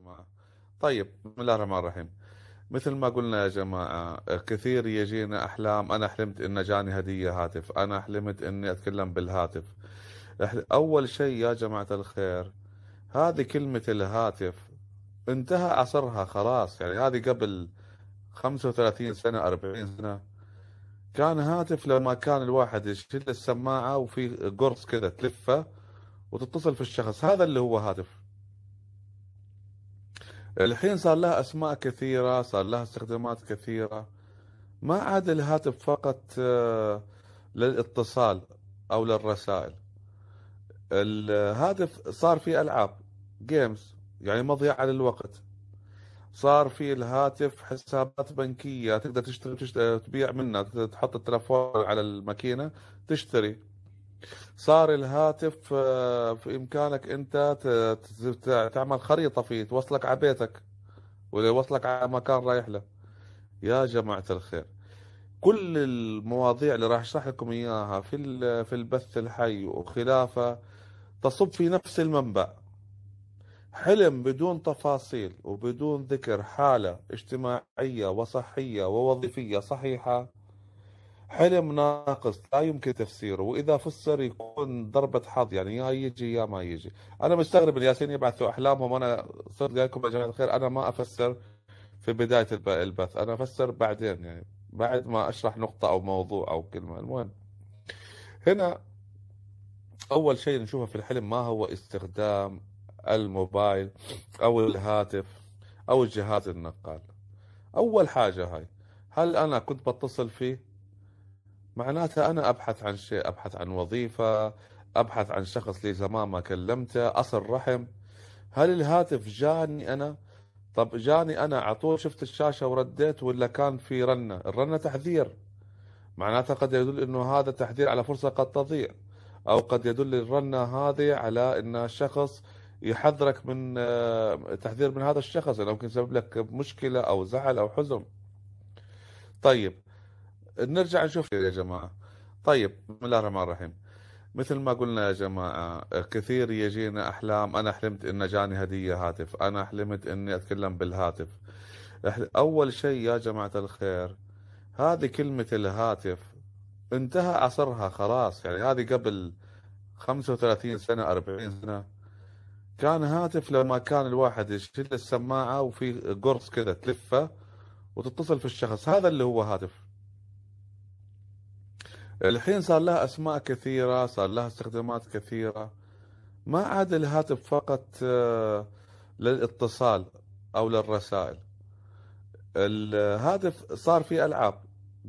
جماعة طيب بسم الله الرحمن الرحيم مثل ما قلنا يا جماعة كثير يجينا أحلام أنا حلمت إن جاني هدية هاتف أنا حلمت إني أتكلم بالهاتف أول شيء يا جماعة الخير هذه كلمة الهاتف انتهى عصرها خلاص يعني هذه قبل 35 سنة 40 سنة كان هاتف لما كان الواحد يشيل السماعة وفي قرص كذا تلفه وتتصل في الشخص هذا اللي هو هاتف الحين صار لها اسماء كثيره صار لها استخدامات كثيره ما عاد الهاتف فقط آه، للاتصال او للرسائل الهاتف صار فيه العاب جيمز يعني مضيعه للوقت صار في الهاتف حسابات بنكيه تقدر تشتري تبيع منها تحط التلفون على الماكينه تشتري صار الهاتف آه، في امكانك انت تعمل خريطه فيه توصلك على بيتك ولا يوصلك على مكان رايح له يا جماعه الخير كل المواضيع اللي راح اشرح لكم اياها في في البث الحي وخلافه تصب في نفس المنبع حلم بدون تفاصيل وبدون ذكر حاله اجتماعيه وصحيه ووظيفيه صحيحه حلم ناقص لا يمكن تفسيره واذا فسر يكون ضربه حظ يعني يا يجي يا ما يجي انا مستغرب الياسين يبعثوا احلامهم انا صرت لكم يا جماعه الخير انا ما افسر في بدايه البث انا افسر بعدين يعني بعد ما اشرح نقطه او موضوع او كلمه المهم هنا اول شيء نشوفه في الحلم ما هو استخدام الموبايل او الهاتف او الجهاز النقال اول حاجه هاي هل انا كنت بتصل فيه معناتها أنا أبحث عن شيء أبحث عن وظيفة أبحث عن شخص لي زمان ما كلمته أصل رحم هل الهاتف جاني أنا طب جاني أنا عطول شفت الشاشة ورديت ولا كان في رنة الرنة تحذير معناتها قد يدل أنه هذا تحذير على فرصة قد تضيع أو قد يدل الرنة هذه على أن شخص يحذرك من آه، تحذير من هذا الشخص لو ممكن يسبب لك مشكله او زعل او حزن. طيب نرجع نشوف يا جماعه طيب بسم الله الرحمن الرحيم مثل ما قلنا يا جماعة كثير يجينا أحلام أنا حلمت إن جاني هدية هاتف أنا حلمت إني أتكلم بالهاتف أول شيء يا جماعة الخير هذه كلمة الهاتف انتهى عصرها خلاص يعني هذه قبل 35 سنة 40 سنة كان هاتف لما كان الواحد يشيل السماعة وفي قرص كذا تلفه وتتصل في الشخص هذا اللي هو هاتف الحين صار لها اسماء كثيره صار لها استخدامات كثيره ما عاد الهاتف فقط آه، للاتصال او للرسائل الهاتف صار فيه العاب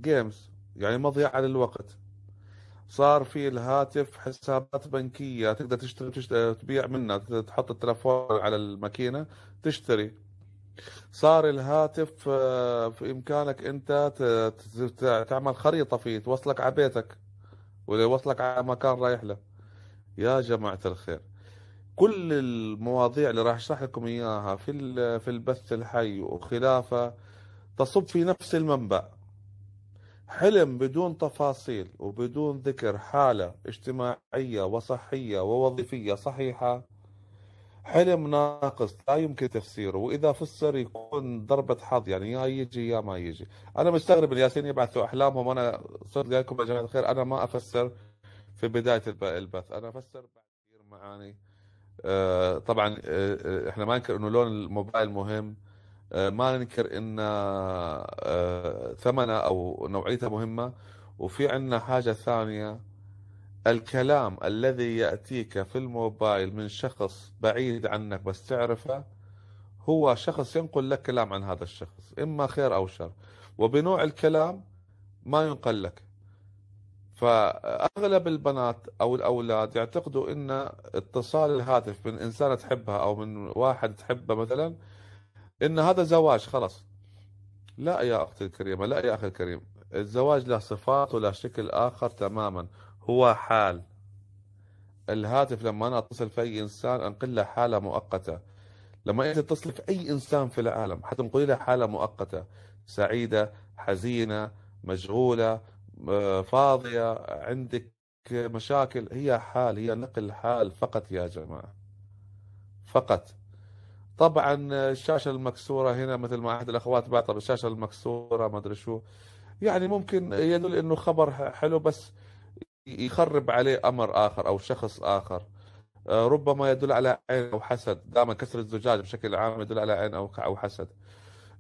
جيمز يعني مضيعه للوقت صار في الهاتف حسابات بنكيه تقدر تشتري تبيع منها تحط التلفون على الماكينه تشتري صار الهاتف بامكانك آه، انت تعمل خريطه فيه توصلك على بيتك ولا يوصلك على مكان رايح له يا جماعه الخير كل المواضيع اللي راح اشرح لكم اياها في في البث الحي وخلافه تصب في نفس المنبع حلم بدون تفاصيل وبدون ذكر حاله اجتماعيه وصحيه ووظيفيه صحيحه حلم ناقص لا يمكن تفسيره واذا فسر يكون ضربه حظ يعني يا يجي يا ما يجي انا مستغرب الياسين يبعثوا احلامهم وانا صرت قايل لكم يا جماعه الخير انا ما افسر في بدايه البث انا افسر بعد كثير معاني آه، طبعا آه، آه، احنا ما ننكر انه لون الموبايل مهم ما ننكر ان ثمنه او نوعيته مهمه وفي عندنا حاجه ثانيه الكلام الذي يأتيك في الموبايل من شخص بعيد عنك بس تعرفه هو شخص ينقل لك كلام عن هذا الشخص إما خير أو شر وبنوع الكلام ما ينقل لك فأغلب البنات أو الأولاد يعتقدوا أن اتصال الهاتف من إنسانة تحبها أو من واحد تحبه مثلا أن هذا زواج خلاص لا يا أختي الكريمة لا يا أخي الكريم الزواج له صفات وله شكل آخر تماما هو حال الهاتف لما أنا أتصل في أي إنسان أنقل له حالة مؤقتة لما أنت تتصل في أي إنسان في العالم حتنقل له حالة مؤقتة سعيدة حزينة مشغولة فاضية عندك مشاكل هي حال هي نقل حال فقط يا جماعة فقط طبعا الشاشة المكسورة هنا مثل ما أحد الأخوات بعتها بالشاشة المكسورة ما أدري شو يعني ممكن يدل أنه خبر حلو بس يخرب عليه امر اخر او شخص اخر آه، ربما يدل على عين او حسد دائما كسر الزجاج بشكل عام يدل على عين او حسد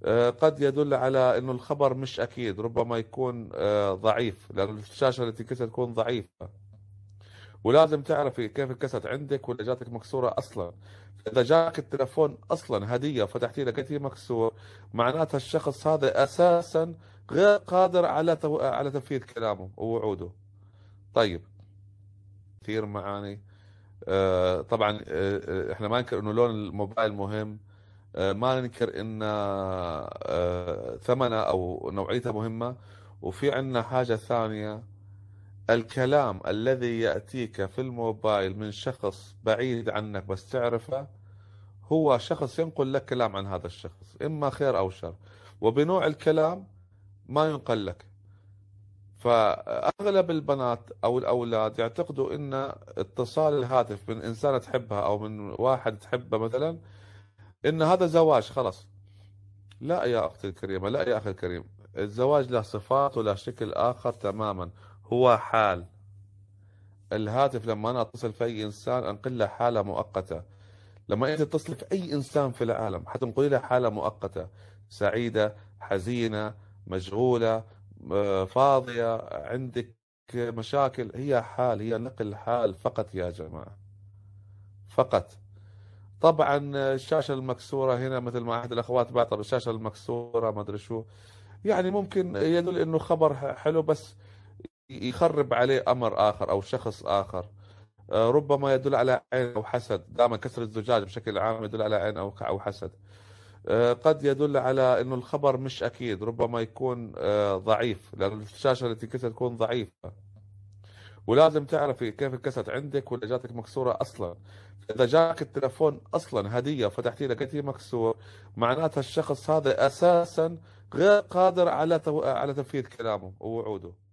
آه، قد يدل على انه الخبر مش اكيد ربما يكون آه، ضعيف لان الشاشه التي كسرت تكون ضعيفه ولازم تعرفي كيف انكسرت عندك ولا جاتك مكسوره اصلا اذا جاك التلفون اصلا هديه فتحتي لقيتيه مكسور معناتها الشخص هذا اساسا غير قادر على على تنفيذ كلامه ووعوده طيب كثير معاني آه، طبعا آه، آه، احنا ما ننكر انه لون الموبايل مهم ما ننكر ان ثمنه او نوعيته مهمه وفي عندنا حاجه ثانيه الكلام الذي ياتيك في الموبايل من شخص بعيد عنك بس تعرفه هو شخص ينقل لك كلام عن هذا الشخص اما خير او شر وبنوع الكلام ما ينقل لك فاغلب البنات او الاولاد يعتقدوا ان اتصال الهاتف من انسانه تحبها او من واحد تحبه مثلا ان هذا زواج خلاص لا يا اختي الكريمه لا يا اخي الكريم الزواج له صفات وله شكل اخر تماما هو حال الهاتف لما انا اتصل في اي انسان انقل له حاله مؤقته لما انت تتصل في اي انسان في العالم حتنقل له حاله مؤقته سعيده حزينه مشغوله آه، فاضيه عندك مشاكل هي حال هي نقل حال فقط يا جماعه فقط طبعا الشاشه المكسوره هنا مثل ما احد الاخوات بعطى بالشاشه المكسوره ما ادري شو يعني ممكن يدل انه خبر حلو بس يخرب عليه امر اخر او شخص اخر آه، ربما يدل على عين او حسد دائما كسر الزجاج بشكل عام يدل على عين او او حسد آه، قد يدل على انه الخبر مش اكيد ربما يكون آه، ضعيف لان الشاشه اللي تنكسر تكون ضعيفه ولازم تعرفي كيف انكسرت عندك ولا جاتك مكسوره اصلا اذا جاك التلفون اصلا هديه فتحتي لقيتيه مكسور معناتها الشخص هذا اساسا غير قادر على على تنفيذ كلامه ووعوده